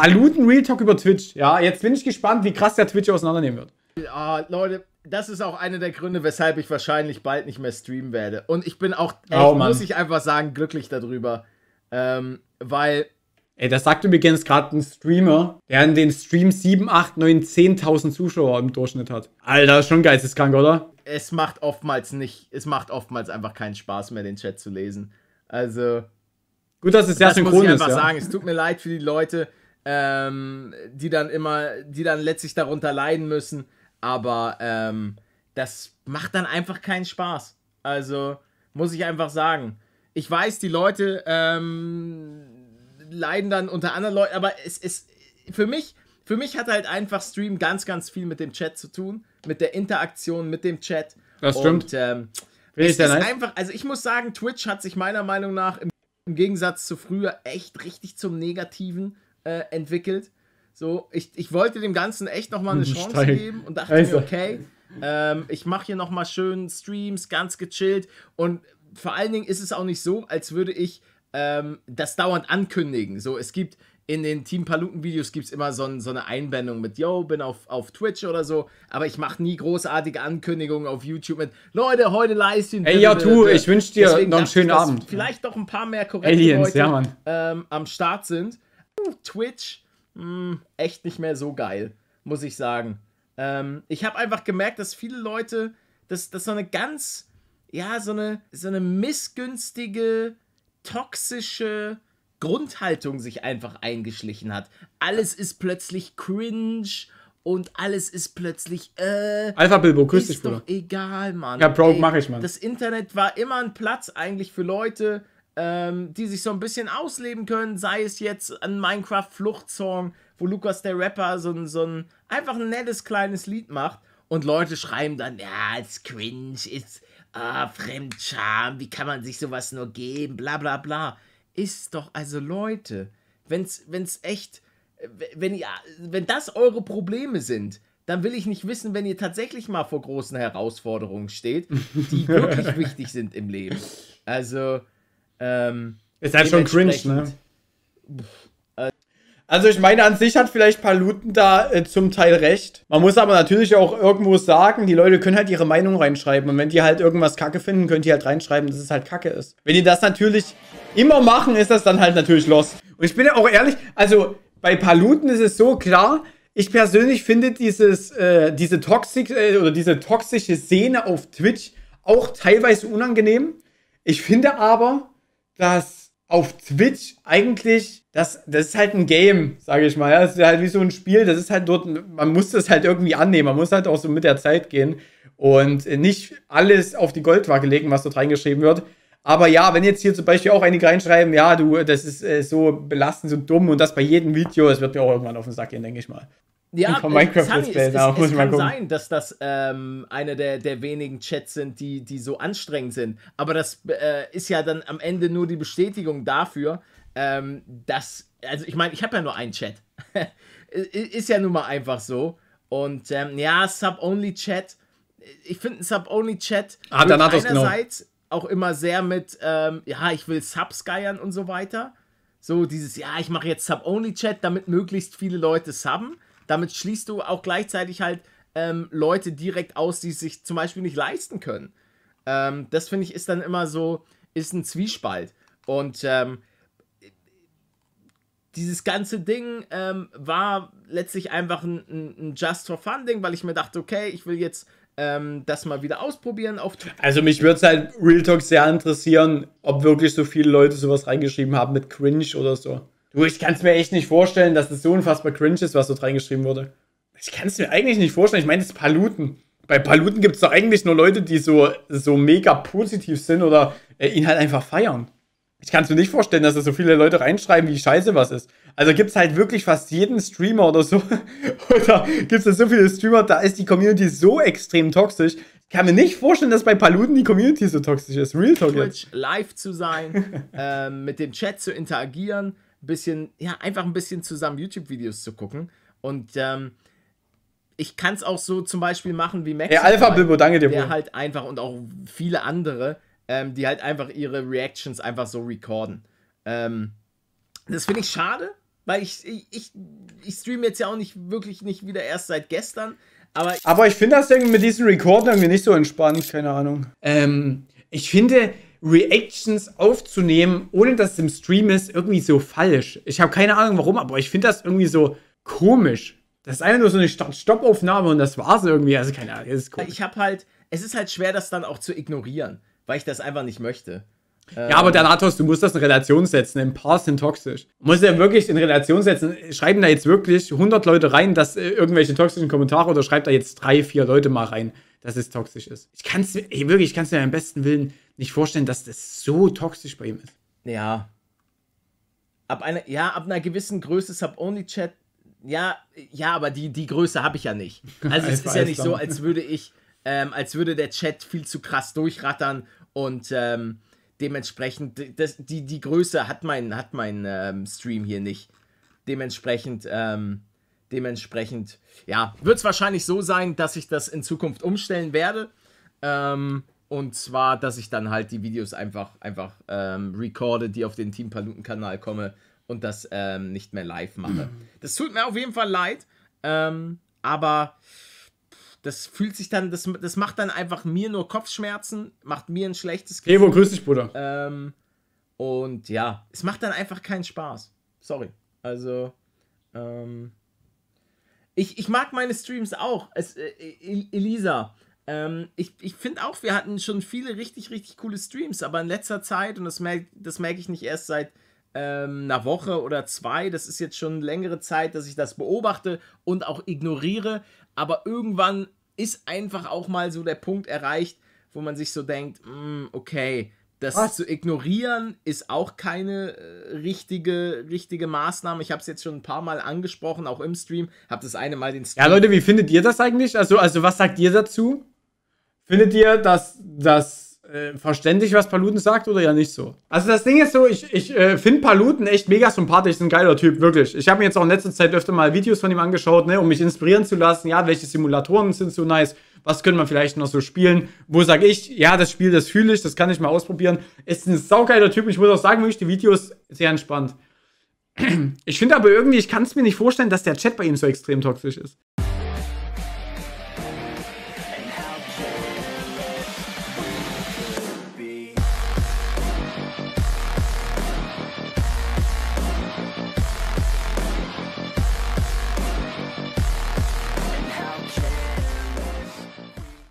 Paluten Real Talk über Twitch. Ja, jetzt bin ich gespannt, wie krass der Twitch auseinandernehmen wird. Ja, ah, Leute, das ist auch einer der Gründe, weshalb ich wahrscheinlich bald nicht mehr streamen werde. Und ich bin auch, ey, oh, muss ich einfach sagen, glücklich darüber. Ähm, weil. Ey, das sagt übrigens gerade ein Streamer, der in den Stream 7, 8, 9, 10.000 Zuschauer im Durchschnitt hat. Alter, schon geisteskrank, oder? Es macht oftmals nicht, es macht oftmals einfach keinen Spaß mehr, den Chat zu lesen. Also. Gut, dass es sehr das synchron ist. Ich muss einfach ja. sagen, es tut mir leid für die Leute, ähm, die dann immer, die dann letztlich darunter leiden müssen. Aber ähm, das macht dann einfach keinen Spaß. Also muss ich einfach sagen. Ich weiß, die Leute ähm, leiden dann unter anderen Leuten, aber es ist für mich, für mich hat halt einfach Stream ganz, ganz viel mit dem Chat zu tun, mit der Interaktion mit dem Chat. Das stimmt. Und, ähm, es ist ein? einfach, also ich muss sagen, Twitch hat sich meiner Meinung nach im, im Gegensatz zu früher echt richtig zum Negativen äh, entwickelt. So, ich, ich wollte dem Ganzen echt nochmal eine Chance Stein. geben und dachte also. mir, okay, ähm, ich mache hier nochmal schön Streams, ganz gechillt. Und vor allen Dingen ist es auch nicht so, als würde ich ähm, das dauernd ankündigen. So, es gibt in den Team Paluten-Videos gibt es immer so, so, eine Einbindung mit, yo, bin auf, auf Twitch oder so, aber ich mache nie großartige Ankündigungen auf YouTube mit, Leute, heute Livestream. Ey, ja, tu, ich wünsche dir Deswegen noch einen schönen ich, Abend. Vielleicht noch ein paar mehr korrekte Aliens, Leute ja, ähm, am Start sind. Twitch mh, hm, echt nicht mehr so geil, muss ich sagen. Ähm, ich habe einfach gemerkt, dass viele Leute, dass, dass so eine ganz, ja, so eine, so eine missgünstige, toxische Grundhaltung sich einfach eingeschlichen hat. Alles ist plötzlich cringe und alles ist plötzlich, äh. Alpha Bilbo, grüß dich, Bruder. Ist doch egal, Mann. Ja, Bro, Ey, mach ich, Mann. Das Internet war immer ein Platz eigentlich für Leute, ähm, die sich so ein bisschen ausleben können, sei es jetzt ein Minecraft-Fluchtsong, wo Lukas der Rapper so, ein, so ein einfach ein nettes kleines Lied macht und Leute schreiben dann, ja, ist cringe, it's ah, Fremdscham, wie kann man sich sowas nur geben, bla bla bla. Ist doch, also Leute, wenn's, wenn's echt, wenn ihr, wenn das eure Probleme sind, dann will ich nicht wissen, wenn ihr tatsächlich mal vor großen Herausforderungen steht, die wirklich wichtig sind im Leben. Also, ähm, ist halt schon cringe, ne? Äh, also ich meine, an sich hat vielleicht Paluten da äh, zum Teil recht. Man muss aber natürlich auch irgendwo sagen, die Leute können halt ihre Meinung reinschreiben. Und wenn die halt irgendwas Kacke finden, können die halt reinschreiben, dass es halt Kacke ist. Wenn die das natürlich immer machen, ist das dann halt natürlich lost. Und ich bin ja auch ehrlich, also bei Paluten ist es so klar, ich persönlich finde dieses, äh, diese, toxik, äh, oder diese toxische Szene auf Twitch auch teilweise unangenehm. Ich finde aber, dass auf Twitch eigentlich, das, das ist halt ein Game, sage ich mal. Das ist halt wie so ein Spiel, das ist halt dort, man muss das halt irgendwie annehmen, man muss halt auch so mit der Zeit gehen und nicht alles auf die Goldwaage legen, was dort reingeschrieben wird. Aber ja, wenn jetzt hier zum Beispiel auch einige reinschreiben, ja, du, das ist äh, so belastend, so dumm und das bei jedem Video, das wird mir auch irgendwann auf den Sack gehen, denke ich mal. Ja, von Minecraft es, es, es, es, muss es kann sein, dass das ähm, einer der, der wenigen Chats sind, die, die so anstrengend sind. Aber das äh, ist ja dann am Ende nur die Bestätigung dafür, ähm, dass, also ich meine, ich habe ja nur einen Chat. ist ja nun mal einfach so. Und ähm, ja, Sub-Only-Chat, ich finde einen Sub-Only-Chat ah, dann hat einerseits no. auch immer sehr mit, ähm, ja, ich will Subs geiern und so weiter. So dieses, ja, ich mache jetzt Sub-Only-Chat, damit möglichst viele Leute subben damit schließt du auch gleichzeitig halt ähm, Leute direkt aus, die sich zum Beispiel nicht leisten können. Ähm, das finde ich ist dann immer so, ist ein Zwiespalt. Und ähm, dieses ganze Ding ähm, war letztlich einfach ein, ein, ein Just for Funding, weil ich mir dachte, okay, ich will jetzt ähm, das mal wieder ausprobieren. Auf also mich würde es halt Real Talk sehr interessieren, ob wirklich so viele Leute sowas reingeschrieben haben mit Cringe oder so. Du, ich kann es mir echt nicht vorstellen, dass das so unfassbar cringe ist, was dort reingeschrieben wurde. Ich kann es mir eigentlich nicht vorstellen. Ich meine, das ist Paluten. Bei Paluten gibt es doch eigentlich nur Leute, die so, so mega positiv sind oder äh, ihn halt einfach feiern. Ich kann es mir nicht vorstellen, dass da so viele Leute reinschreiben, wie scheiße was ist. Also gibt es halt wirklich fast jeden Streamer oder so. oder gibt es da so viele Streamer, da ist die Community so extrem toxisch. Ich kann mir nicht vorstellen, dass bei Paluten die Community so toxisch ist. Real Talk Twitch jetzt. live zu sein, ähm, mit dem Chat zu interagieren ein bisschen, ja, einfach ein bisschen zusammen YouTube-Videos zu gucken. Und ähm, ich kann es auch so zum Beispiel machen wie Max. Hey, Alpha Bilbo, danke dir. Der halt einfach und auch viele andere, ähm, die halt einfach ihre Reactions einfach so recorden. Ähm, das finde ich schade, weil ich, ich, ich, ich streame jetzt ja auch nicht wirklich nicht wieder erst seit gestern. Aber, aber ich finde das Ding mit diesen Recorden irgendwie nicht so entspannt, keine Ahnung. Ähm, ich finde, Reactions aufzunehmen, ohne dass es im Stream ist, irgendwie so falsch. Ich habe keine Ahnung warum, aber ich finde das irgendwie so komisch. Das ist einfach nur so eine Start-Stopp-Aufnahme und das war es irgendwie. Also keine Ahnung, es ist komisch. Ich habe halt, es ist halt schwer, das dann auch zu ignorieren, weil ich das einfach nicht möchte. Ja, aber der Natos, du musst das in Relation setzen. Ein paar sind toxisch. Du musst ja wirklich in Relation setzen. Schreiben da jetzt wirklich 100 Leute rein, dass äh, irgendwelche toxischen Kommentare oder schreibt da jetzt drei, vier Leute mal rein dass es toxisch ist. Ich kann es, mir, wirklich, ich kann es mir am besten Willen nicht vorstellen, dass das so toxisch bei ihm ist. Ja. Ab einer, ja, ab einer gewissen Größe Sub-Only-Chat, ja, ja, aber die, die Größe habe ich ja nicht. Also es ist ja nicht so, als würde ich, ähm, als würde der Chat viel zu krass durchrattern und ähm, dementsprechend, das, die, die Größe hat mein, hat mein ähm, Stream hier nicht. Dementsprechend, ähm, dementsprechend, ja, wird es wahrscheinlich so sein, dass ich das in Zukunft umstellen werde. Ähm, und zwar, dass ich dann halt die Videos einfach, einfach ähm, recorde, die auf den Team Paluten-Kanal komme und das ähm, nicht mehr live mache. Das tut mir auf jeden Fall leid, ähm, aber das fühlt sich dann, das, das macht dann einfach mir nur Kopfschmerzen, macht mir ein schlechtes Gefühl. Evo, grüß dich, Bruder. Ähm, und ja, es macht dann einfach keinen Spaß. Sorry. Also, ähm, ich, ich mag meine Streams auch. Es, äh, äh Elisa, ähm, ich, ich finde auch, wir hatten schon viele richtig, richtig coole Streams, aber in letzter Zeit, und das merke das merk ich nicht erst seit ähm, einer Woche oder zwei, das ist jetzt schon längere Zeit, dass ich das beobachte und auch ignoriere, aber irgendwann ist einfach auch mal so der Punkt erreicht, wo man sich so denkt, mm, okay, das Was? zu ignorieren ist auch keine äh, richtige, richtige Maßnahme. Ich habe es jetzt schon ein paar Mal angesprochen, auch im Stream. Habe das eine Mal den Stream. Ja, Leute, wie findet ihr das eigentlich? Also, also was sagt ihr dazu? Findet ihr, dass, dass äh, verständlich, was Paluten sagt oder ja nicht so? Also das Ding ist so, ich, ich äh, finde Paluten echt mega sympathisch, ist ein geiler Typ, wirklich. Ich habe mir jetzt auch in letzter Zeit öfter mal Videos von ihm angeschaut, ne, um mich inspirieren zu lassen. Ja, welche Simulatoren sind so nice? Was könnte man vielleicht noch so spielen? Wo sage ich, ja, das Spiel, das fühle ich, das kann ich mal ausprobieren. Ist ein saugeiler Typ. Ich muss auch sagen, wirklich, die Videos sehr entspannt. Ich finde aber irgendwie, ich kann es mir nicht vorstellen, dass der Chat bei ihm so extrem toxisch ist.